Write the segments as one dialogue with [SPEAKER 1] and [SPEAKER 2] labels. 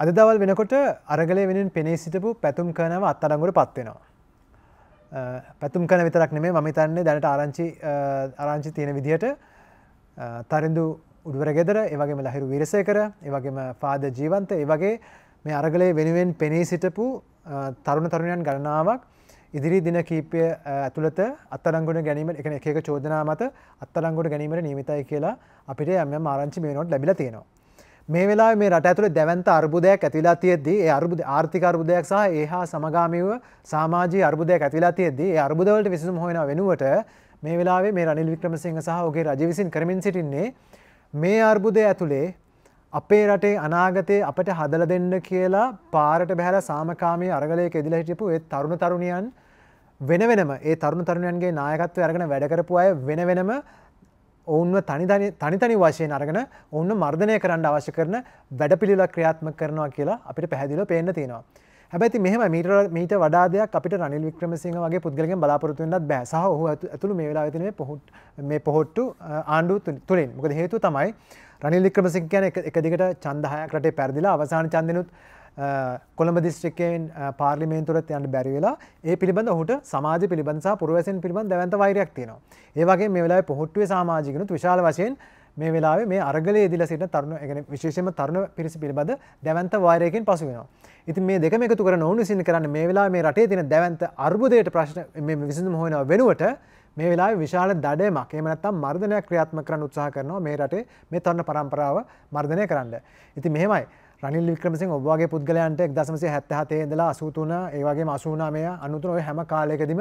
[SPEAKER 1] අද දවල් වෙනකොට අරගලය වෙනෙන් පෙනේ සිටපු පැතුම් කනව අත්තරංගුට පත්වෙනවා. පැතුම් කන විතරක් නෙමේ මහිතන්නේ දැනට ආරංචි ආරංචි තියෙන විදිහට තරින්දු උඩුවරගෙදර ඒවගේම ලහිරු විරසය කර ඒවගේම පාද ජීවන්ත ඒවගේ මේ අරගලය වෙනුවෙන් පෙනී සිටපු තරුණ තරුණයන් ගණනාවක් ඉදිරි දින කීපය ඇතුළත අත්තරංගුණ ගැනීම එක එක චෝදනා මත අත්තරංගුට ගැනීමට නීමිතයි කියලා අපිට යම ආරංචි මේ නොට ලැබිලා තියෙනවා. මේ වෙලා මේ රට ඇතුළේ දැවන්ත අර්බුදයක් ඇතිලා තියෙද්දී ඒ අර්බුද ආර්ථික අර්බුදයක් සහ ඒ හා සමගාමීව සමාජීය අර්බුදයක් ඇතිලා තියෙද්දී ඒ අර්බුදවලට විසඳුම් හොයන වෙනුවට මේ වෙලාවේ මේ රනිල් වික්‍රමසිංහ සහ ඔහුගේ රජ විසින් කරමින් සිටින්නේ මේ අර්බුදය ඇතුලේ අපේ රටේ අනාගතේ අපට හදලා දෙන්න කියලා පාරට බහැලා සාමකාමී අරගලයක ඉදලා හිටපු ඒ තරුණ තරුණියන් වෙන වෙනම ඒ තරුණ තරුණියන්ගේ නායකත්වය අරගෙන වැඩ කරපු අය වෙන වෙනම ඔවුන්ව තනිතනි වශයෙන් අරගෙන ඔන්න මර්ධනය කරන්න අවශ්‍ය කරන වැඩපිළිල ක්‍රියාත්ම කරනවා කියලා අපිට පැහැදිල පේන්න තියෙනවා. හැබැති මෙහම මීට මීට වඩාදයක් අපිට රනිල් වික්‍රමසිංහ වගේ පුද්ගලගෙන් බලාපොරතුවෙන්න්නත් බෑසහ හු ඇතුළු මේ වෙලා තිනේ පොහොට් මේ පොහොට්ටු ආණ්ඩු තුළින් මොකද හේතු තමයි රනිල් වික්‍රමසිංහ කියන එක දිගට චන්දහයක් රටේ පැරදිලා අවසාන චන්දනුත් කොළඹ දිස්ත්‍රික්කයෙන් පාර්ලිමේන්තුරත් යන්න බැරිවෙලා ඒ පිළිබඳ හුට සමාජ පිළිබඳසා පුරුවසෙන් පිළිබඳ දැවන්ත වෛරයක් තියෙනවා ඒවගේ මේ වෙලා පොහොට්ටුවේ සමාජිකනුත් විශාල වශයෙන් මේ වෙලාවේ මේ අරගල ඉදිල සිට තරුණ ගැන විශේෂම තරුණ පිරිසි පිළිබඳ දැවන්ත වාරයකින් පසු වෙනවා ඉතින් මේ දෙක එකතු කර නොවුණු සින්න කරන්න මේ වෙලා මේ රටේ තින දැවන්ත අර්බුදයට ප්‍රශ්න විසඳම හොයන වෙනුවට මේ වෙලා විශාල දඩයමක් එමනත්තම් මර්ධනයක් ක්‍රියාත්ම කරන්න උත්සාහ කරනවා මේ රටේ මේ තරන්න පරම්පරාව මර්ධනය කරන්න. ඉති මෙහෙමයි රනිල් වික්‍රමසිං ඔබගේ පුද්ගලයන්ට එක්දසමසේ හැත්තහතේ දලා අසූතුන ඒවගේ මසූනාමය අනුතුන ඔය හැම කාලයකදිම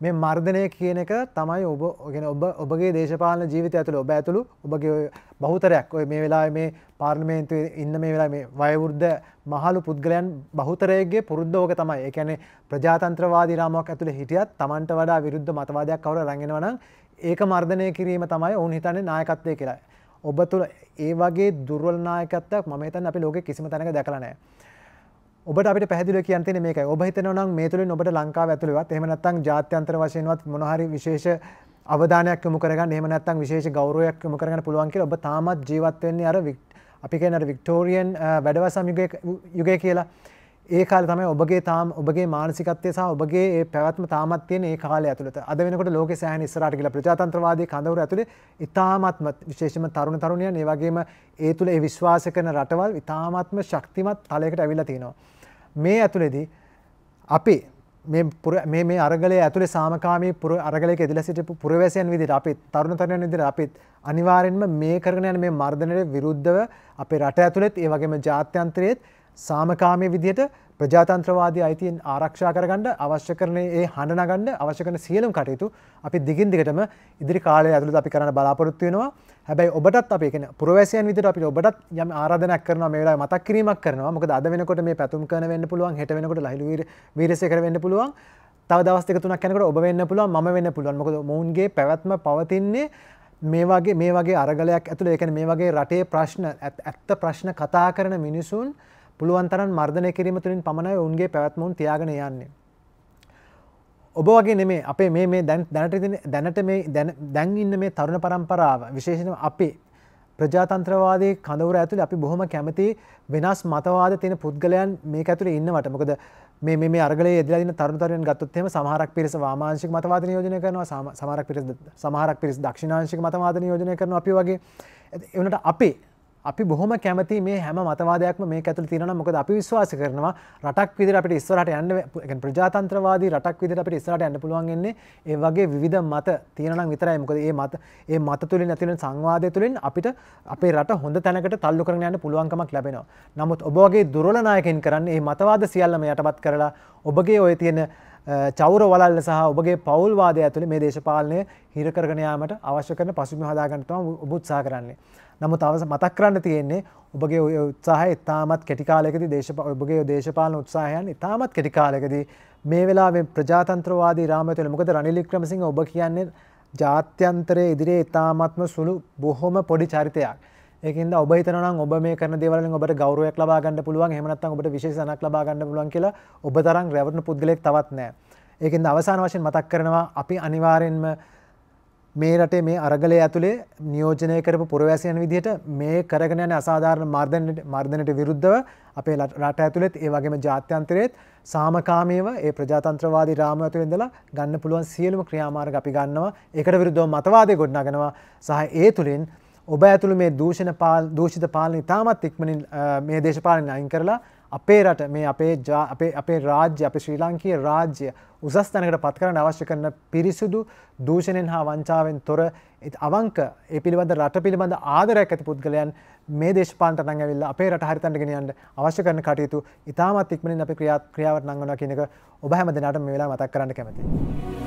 [SPEAKER 1] මේ මර්ධනය කියන එක තමයි ඔබ ගෙන ඔබ ඔබගේ දේශපාලන ජීවිත ඇතුළ ඔබ ඇතුළු ඔබගේ බහුතරයක් ඔය මේ වෙලා මේ පාර්ණමේන්තු ඉන්න මේ වෙලා මේ වයවෘද්ධ මහලු පුද්ගලයන් බහුතරයගේ පුරුද්ධෝක තමයි එකැනේ ප්‍රජාතන්ත්‍රවාදී රාමක් ඇතුළ හිටියත් තමන්ට වඩා විරුද්ධ මතවාදයක් කවර රැඟෙනවනම් ඒක මර්ධනය කිරීම තමයි ඔවුන් හිතන්නේ නායකත්වය කියලා ඔබ තුළ ඒ වගේ දුර්වලනායකත්තක් ම තන් අපි ලෝක කිසිම තැනක දැකලනෑ ඔබට අපි පැදිල කියන්තන මේක ඔබහිතනවනම් මේ තුළින් ඔබට ලංකාව ඇතුළවත් එමනත්තං ජාත්‍යන්තර වශයෙන්වත් මොහරි විශේෂ අවධානයක් මුකරග නමනත්තන් විශේෂ ගෞරයක් මුකරන පුළුවන්ගේ ඔබ තාමත් ජීවත්වන්නේ අර අපි කියන වික්ටෝරියන් වැඩවසම් යුගය කියලා ඒ කාල තමයි ඔබගේ තාම ඔබගේ මානසිකත්වය සහ ඔබගේ ඒ පැවැත්ම තාමත් තියෙන ඒ කාලය ඇතුළත අද වෙනකොට ලෝක සෑහන ඉස්සරහට කියලා ප්‍රජාතන්ත්‍රවාදී කඳවුර ඇතුලේ ඉතාමත්ම විශේෂම තරුණ තරුණියන් ඒ වගේම ඒ තුල ඒ විශ්වාස කරන රටවල් ඉතාමත්ම ශක්තිමත් තලයකට ඇවිල්ලා තිනවා මේ ඇතුළේදී අපි මේ මේ අරගලය ඇතුළේ සාමකාමී පුර අරගලයක ඉදලා සිටපු පුරවැසියන් විදිහට අපි තරුණ තරුණියන් විදිහට අපිත් අනිවාර්යෙන්ම මේ කරගෙන යන මේ මර්ධනයට විරුද්ධව අපේ රට ඇතුළෙත් ඒ වගේම ජාත්‍යන්තරයේත් සාමකාමය විදිහට ප්‍රජාතන්ත්‍රවාදී අයිතියෙන් ආරක්ෂා කරගන්න අවශ්‍ය කරන ඒ හඬනගන්න අවශ්‍ය කරන සියලුම් කටයුතු අපි දිගින් දිගටම ඉදිරි කාලය ඇතුළු අපි කරන බලාපොරොත්තු වෙනවා හැබැයි ඔබටත් අපි කියන පුරවැසියන් විදිහට අපිට ඔබටත් යම් ආරාධනයක් කරනවා මේ වෙලාවේ මතක් කිරීමක් කරනවා මොකද අද වෙනකොට මේ පැතුම් කරන වෙන්න පුළුවන් හෙට වෙනකොට ලහිරු වීරසේකර වෙන්න පුළුවන් තව දවස් දෙක තුනක් යනකොට ඔබ වෙන්න පුළුවන් මම වෙන්න පුළුවන් මොකද මොවුන්ගේ පැවැත්ම පවතින්නේ මේ වගේ මේ වගේ අරගලයක් ඇතුළ ඒකන මේ වගේ රටේ ප්‍රශ්න ඇත්ත ප්‍රශ්න කතා කරන මිනිසුන් පුළුවන් තරන් මර්ධනය කිරීම තුළින් පමණයි ඔවුන්ගේ පැවැත්මුන් තියාගෙන යන්නේ. ඔබ වගේ නෙමේ අපේ මේ මේ දැනට දැනට මේ දැන් ඉන්න මේ තරුණ පරම්පරාව විශේෂන අපි ප්‍රජාතන්ත්‍රවාදී කඳවර ඇතුළ අපි බොහොම කැමති වෙනස් මතවාද තියෙන පුද්ගලයන් මේ ඇතුළ ඉන්නවට මොකද මේ මේ අරගල ෙදලන තරුතරයෙන් ගත්තුත්හෙම සමහරක් පිරිස වාමාංශික මතවාද යෝජනය කරනවා සමහරක් පිරිස සමහරක් පිරිස් දක්ෂිණංශික මතවාදන යෝජනය කරන අපි වගේ එවනට අපි අපි බොහොම කැමති මේ හැම මතවාදයක් මේ ඇතුළ තින මොකද අපි විශ්වාස කරනවා රටක් විදිර අපට ඉස්සරට යන්න ප්‍රජාතන්ත්‍රවාදී රටක් විදිර අපට ඉස්සරට ඇන්න පුළුවන්ගන්නේ ඒ වගේ විධ මත තියෙනනම් විතරයි මොකද ඒ මත ඒ මත තුළින් නැතින සංවාදය තුළින් අපිට අපේ රට හොඳ තැනකට තල්ලු කරන යන්න පුළුවන්කමක් ලැබෙනවා නමුත් ඔබගේ දුරලනායකෙන් කරන්න ඒ මතවාද සියල්ලම යටපත් කරලා ඔබගේ ඔය තියෙන චෞර වලල්ල සහ ඔබගේ පවල්වාදය ඇතුළ මේ දේශපාලනය හිරකරගනයාමට අවශ්‍ය කරන පසුම හදාගන්නතම උබුත්සා කරන්නේ. නමු තවස මතක් කරන්න තියෙන්නේ ඔබගේ ඔය උත්සාහය ඉතාමත් කෙටිකාලෙකද දේශප ඔබගේ දේශපාලන උත්සාහයන් ඉතාමත් කෙටිකාලෙකදී මේ වෙලා ප්‍රජාතන්ත්‍රවාදී රාමතුල මොකද රනිලික්‍රමසිංහ ඔබ කියන්නේ ජාත්‍යන්තරය ඉදිරියේ ඉතාමත්ම සුළු බොහොම පොඩි චරිතයක් ඒකන්ද ඔබ තනම් ඔබ මේ කරන දෙවලින් ඔබට ගෞරයක් ලබාගන්න පුළුවන් හෙමනත්තන් ඔබට විශේෂනක් ලබාගන්න පුළුවන් කියලා ඔබ තරම් රැවටන පුද්ගලෙක් තවත් නෑ ඒකන්ද අවසාන වශයෙන් මතක් කරනවා අපි අනිවාරෙන්ම මේ රටේ මේ අරගලය ඇතුළේ නියෝජනය කරපු පුරවැසියන් විදිහට මේ කරගෙන යන අසාධාරණ මර්ධනයට මර්ධනයට විරුද්ධව අපේ රට ඇතුළෙත් ඒ වගේම ජාත්‍යන්තරයේත් සාමකාමීව ඒ ප්‍රජාතන්ත්‍රවාදී රාමුව ඇතුළේ ඉඳලා ගන්න පුළුවන් සියලුම ක්‍රියාමාර්ග අපි ගන්නවා. ඒකට විරුද්ධව මතවාදය ගොඩනගනවා. සහ ඒ තුලින් ඔබ ඇතුළු මේ දූෂණ පාල දූෂිත පාලන ඉතාමත් ඉක්මනින් මේ දේශපාලන අයින් කරලා අපේ රට මේ අපේ අපේ රාජ්‍ය අප ශ්‍රී ලංකයේ රාජ්‍ය උසස් තැනකට පත් කරන්න අවශ්‍ය කරන පිරිසුදු දූෂණයෙන් හා වංචාවෙන් තොර අවංක ඒ පිළිබඳ රට පිළිබඳ ආදරයක් ඇති පුද්ගලයන් මේ දේශපාලට නං ඇවිල්ලා අපේ රට හරිතන්ට ගෙනියන්න අවශ්‍ය කරන කටයුතු ඉතාමත් ඉක්මනින් අපි ක්‍රියාවට නංවනවා කියන එක ඔබ හැම දෙනාට මේ වෙලාව මතක් කරන්න කැමතියි.